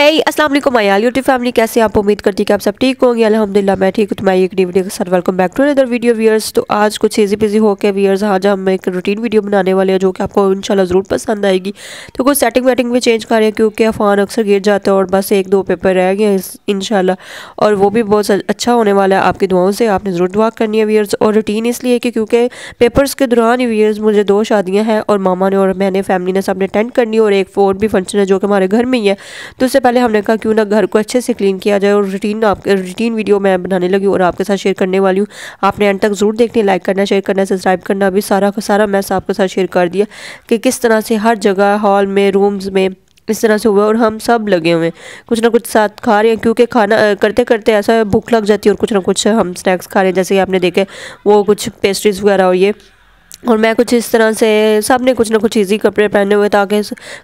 है अस्सलाम वालेकुम मायाल यूट्यूब फैमिली कैसे आप उम्मीद करती है कि आप सब ठीक होंगे अलहमदिल्ला मैं ठीक हूँ तुम्हारी तो एक नई वीडियो के साथ welcome back to other video viewers तो आज कुछ ईजी पिजी होकर वीयर्स आज हम एक रूटीन वीडियो बनाने वाले हैं जो कि आपको शाला ज़रूर पसंद आएगी तो कुछ सेटिंग वेटिंग भी चेंज कर रहे हैं क्योंकि अफान अक्सर गिर जाता है और बस एक दो पेपर रह गए इन शाला और वो भी बहुत अच्छा होने वाला है आपकी दुआओं से आपने ज़रूर दुआ करनी है वीयर्स और रूटीन इसलिए कि क्योंकि पेपर्स के दौरान वीयर्स मुझे दो शादियाँ हैं और मामा ने और मैंने फैमिली ने सबने अटेंड करनी और एक फोर भी फंक्शन है जो कि हमारे घर में ही है तो उससे पहले हमने कहा क्यों ना घर को अच्छे से क्लीन किया जाए और रूटीन आपके रूटीन वीडियो मैं बनाने लगी और आपके साथ शेयर करने वाली हूँ आपने एंड तक ज़रूर देखने लाइक करना शेयर करना सब्सक्राइब करना भी सारा का सारा मैस आपके साथ शेयर कर दिया कि किस तरह से हर जगह हॉल में रूम्स में इस तरह से हुआ और हम सब लगे हुए हैं कुछ ना कुछ साथ खा रहे हैं क्योंकि खाना करते करते ऐसा भूख लग जाती है और कुछ ना कुछ हम स्नैक्स खा रहे हैं जैसे कि आपने देखे वो कुछ पेस्ट्रीज़ वगैरह और ये और मैं कुछ इस तरह से सब ने कुछ ना कुछ ईजी कपड़े पहने हुए ताकि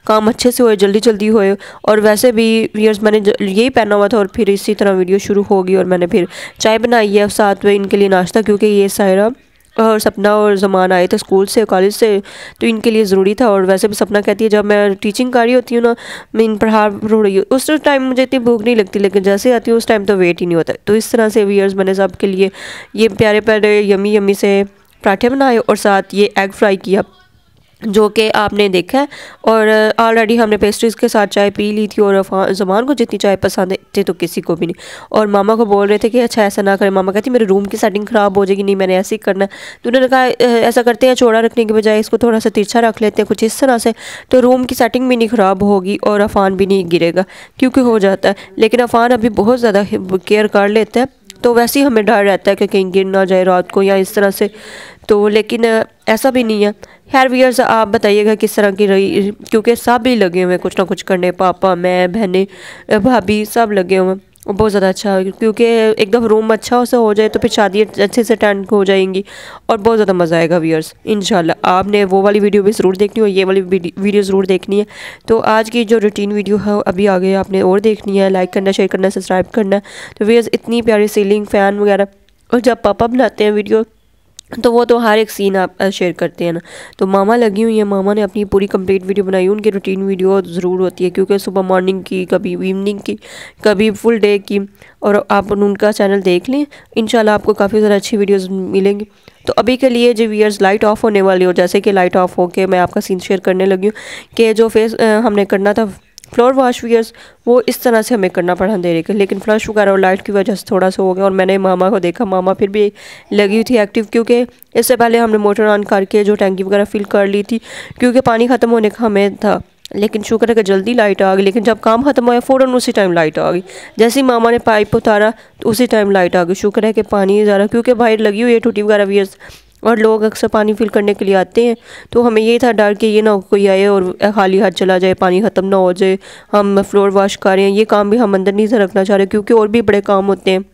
काम अच्छे से होए जल्दी जल्दी होए और वैसे भी वीयर्स मैंने यही पहना हुआ था और फिर इसी तरह वीडियो शुरू होगी और मैंने फिर चाय बनाई है साथ में इनके लिए नाश्ता क्योंकि ये सायरा और सपना और जमान आए थे स्कूल से कॉलेज से तो इनके लिए ज़रूरी था और वैसे भी सपना कहती है जब मैं टीचिंग कर रही होती हूँ ना मैं इन पढ़ा रो रही हूँ उस टाइम मुझे इतनी भूख नहीं लगती लेकिन जैसे आती हूँ उस टाइम तो वेट ही नहीं होता तो इस तरह से वीयर्स मैंने सब के लिए ये प्यारे प्यारे यमी यमी से पराठे बनाए और साथ ये एग फ्राई किया जो कि आपने देखा है और ऑलरेडी uh, हमने पेस्ट्रीज़ के साथ चाय पी ली थी और जमान को जितनी चाय पसंद है तो किसी को भी नहीं और मामा को बोल रहे थे कि अच्छा ऐसा ना करें मामा कहती मेरे रूम की सेटिंग ख़राब हो जाएगी नहीं मैंने ऐसे ही करना है तो उन्होंने कहा ऐसा करते हैं चौड़ा रखने के बजाय इसको थोड़ा सा तिरछा रख लेते हैं कुछ इस तरह से तो रूम की सेटिंग भी नहीं ख़राब होगी और अफान भी नहीं गिरेगा क्योंकि हो जाता है लेकिन अफान अभी बहुत ज़्यादा केयर कर लेते हैं तो वैसे ही हमें डर रहता है कि कहीं गिर ना जाए रात को या इस तरह से तो लेकिन ऐसा भी नहीं है खैर वीयर्स आप बताइएगा किस तरह की रही क्योंकि सब ही लगे हुए हैं कुछ ना कुछ करने पापा मैं बहने भाभी सब लगे हुए हैं बहुत ज़्यादा अच्छा क्योंकि एकदम रूम अच्छा से हो जाए तो फिर शादी अच्छे से अटेंड हो जाएंगी और बहुत ज़्यादा मज़ा आएगा व्यूअर्स इन आपने वो वाली वीडियो भी ज़रूर देखनी हो ये वाली वीडियो ज़रूर देखनी है तो आज की जो रूटीन वीडियो है अभी आगे आपने और देखनी है लाइक करना शेयर करना सब्सक्राइब करना तो व्यूअर्स इतनी प्यारी सीलिंग फ़ैन वगैरह और जब पापा बनाते हैं वीडियो तो वो तो हर एक सीन आप शेयर करते हैं ना तो मामा लगी हुई है मामा ने अपनी पूरी कंप्लीट वीडियो बनाई उनकी रूटीन वीडियो ज़रूर होती है क्योंकि सुबह मॉर्निंग की कभी इवनिंग की कभी फुल डे की और आप उनका चैनल देख लें इन आपको काफ़ी ज़्यादा अच्छी वीडियोज़ मिलेंगी तो अभी के लिए जो वीयर्स लाइट ऑफ होने वाली हो जैसे कि लाइट ऑफ होकर मैं आपका सीन शेयर करने लगी हूँ कि जो फेस हमने करना था फ्लोर वाश भी वो इस तरह से हमें करना पड़ा अंधेरे के लेकिन फ्लश वगैरह और लाइट की वजह से थोड़ा सा हो गया और मैंने मामा को देखा मामा फिर भी लगी हुई थी एक्टिव क्योंकि इससे पहले हमने मोटर ऑन करके जो टैंकी वगैरह फिल कर ली थी क्योंकि पानी ख़त्म होने का हमें था लेकिन शुक्र है कि जल्दी लाइट आ गई लेकिन जब काम ख़त्म हुआ फ़ौरन उसी टाइम लाइट आ गई जैसे ही मामा ने पाइप उतारा तो उसी टाइम लाइट आ गई शुक्र है कि पानी ज़्यादा क्योंकि बाहर लगी हुई है टूटी वगैरह वीयर्स और लोग अक्सर पानी फिल करने के लिए आते हैं तो हमें ये था डर कि ये ना कोई आए और खाली हाथ चला जाए पानी ख़त्म ना हो जाए हम फ्लोर वाश कर रहे हैं ये काम भी हम अंदर नहीं रखना चाह रहे क्योंकि और भी बड़े काम होते हैं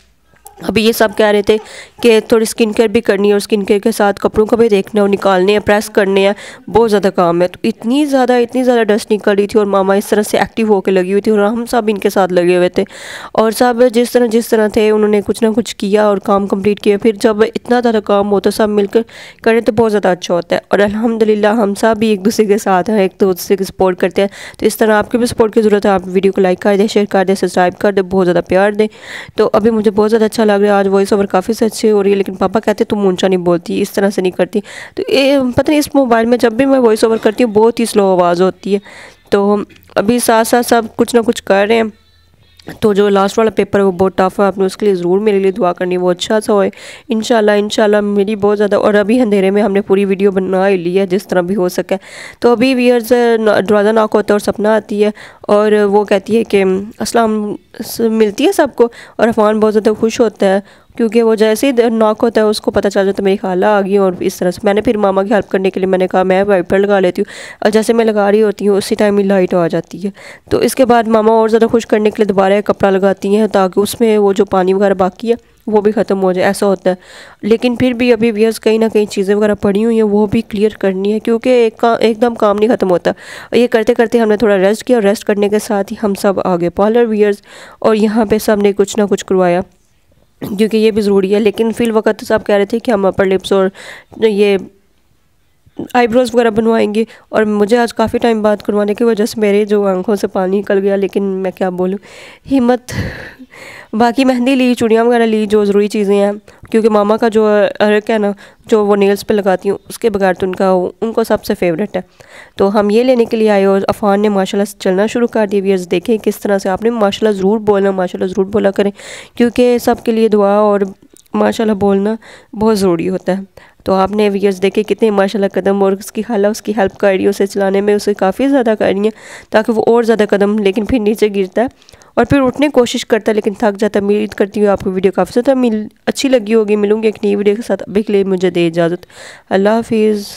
अभी ये सब कह रहे थे कि थोड़ी स्किन केयर भी करनी है और स्किन केयर के साथ कपड़ों का भी देखना है और निकालने हैं प्रेस करने हैं बहुत ज़्यादा काम है तो इतनी ज़्यादा इतनी ज़्यादा डस्ट निकल रही थी और मामा इस तरह से एक्टिव होकर लगी हुई थी और हम सब इनके साथ लगे हुए थे और सब जिस तरह जिस तरह थे उन्होंने कुछ ना कुछ किया और काम कम्प्लीट किया फिर जब इतना ज़्यादा काम होता है सब मिलकर करें तो बहुत ज़्यादा अच्छा होता है और अलहमदिल्ला हम सब भी एक दूसरे के साथ हैं एक दूसरे की सपोर्ट करते हैं तो इस तरह आपकी भी सपोर्ट की ज़रूरत है आप वीडियो को लाइक कर दें शेयर कर दें सब्सक्राइब कर दें बहुत ज़्यादा प्यार दें तो अभी मुझे बहुत ज़्यादा अच्छा लग रहा है आज वॉइस ओवर काफ़ी से अच्छे हो रही है लेकिन पापा कहते तुम ऊंचा नहीं बोलती इस तरह से नहीं करती तो ये पता नहीं इस मोबाइल में जब भी मैं वॉइस ओवर करती हूँ बहुत ही स्लो आवाज़ होती है तो अभी साथ साथ सब कुछ ना कुछ कर रहे हैं तो जो लास्ट वाला पेपर है वो बहुत टफ है आपने उसके लिए ज़रूर मेरे लिए दुआ करनी वो अच्छा सा होए इनशाला इनशाला मेरी बहुत ज़्यादा और अभी अंधेरे में हमने पूरी वीडियो बना ही ली है जिस तरह भी हो सके तो अभी वीयर्स दरवाज़ा नाक होता है और सपना आती है और वो कहती है कि असलम मिलती है सबको और अफान बहुत ज़्यादा खुश होता है क्योंकि वो जैसे ही नॉक होता है उसको पता चल जाता है मेरी खाला आ गई और इस तरह से मैंने फिर मामा की हेल्प करने के लिए मैंने कहा मैं वाइपर लगा लेती हूँ और जैसे मैं लगा रही होती हूँ उसी टाइम ही लाइट आ जाती है तो इसके बाद मामा और ज़्यादा खुश करने के लिए दोबारा कपड़ा लगाती हैं ताकि उसमें वो जो पानी वगैरह बाकी है वो भी ख़त्म हो जाए ऐसा होता है लेकिन फिर भी अभी वियर्स कहीं ना कहीं चीज़ें वगैरह पड़ी हुई हैं वो भी क्लियर करनी है क्योंकि एक का एकदम काम नहीं ख़त्म होता और ये करते करते हमने थोड़ा रेस्ट किया और रेस्ट करने के साथ ही हम सब आगे पार्लर वियर्स और यहाँ पे सब ने कुछ ना कुछ करवाया क्योंकि ये भी ज़रूरी है लेकिन फ़िल वक्त तो साहब कह रहे थे कि हम अपर लिप्स और ये आईब्रोज़ वगैरह बनवाएंगे और मुझे आज काफ़ी टाइम बात करवाने की वजह से मेरे जो आंखों से पानी निकल गया लेकिन मैं क्या बोलूँ हिम्मत बाकी मेहंदी ली चूड़ियाँ वगैरह ली जो ज़रूरी चीज़ें हैं क्योंकि मामा का जो अर्क है ना जो वो नेल्स पे लगाती हूँ उसके बगैर तो उनका उनको सबसे फेवरेट है तो हम ये लेने के लिए आए और अफ़ान ने माशाला चलना शुरू कर दिया व्यर्स देखें किस तरह से आपने माशाला ज़रूर बोलना माशा ज़रूर बोला करें क्योंकि सब लिए दुआ और माशा बोलना बहुत ज़रूरी होता है तो आपने वीडियोस देखे कितने माशाल्लाह कदम और उसकी खाला उसकी हेल्प कर रही है उसे चलाने में उसे काफ़ी ज़्यादा कर रही है ताकि वो और ज़्यादा कदम लेकिन फिर नीचे गिरता है और फिर उठने की कोशिश करता है लेकिन थक जाता है उम्मीद करती हूँ आपको वीडियो काफ़ी ज़्यादा मिल अच्छी लगी होगी मिलूंगी एक नई वीडियो के साथ अभी के लिए मुझे दे इजाज़त अल्लाह हाफिज़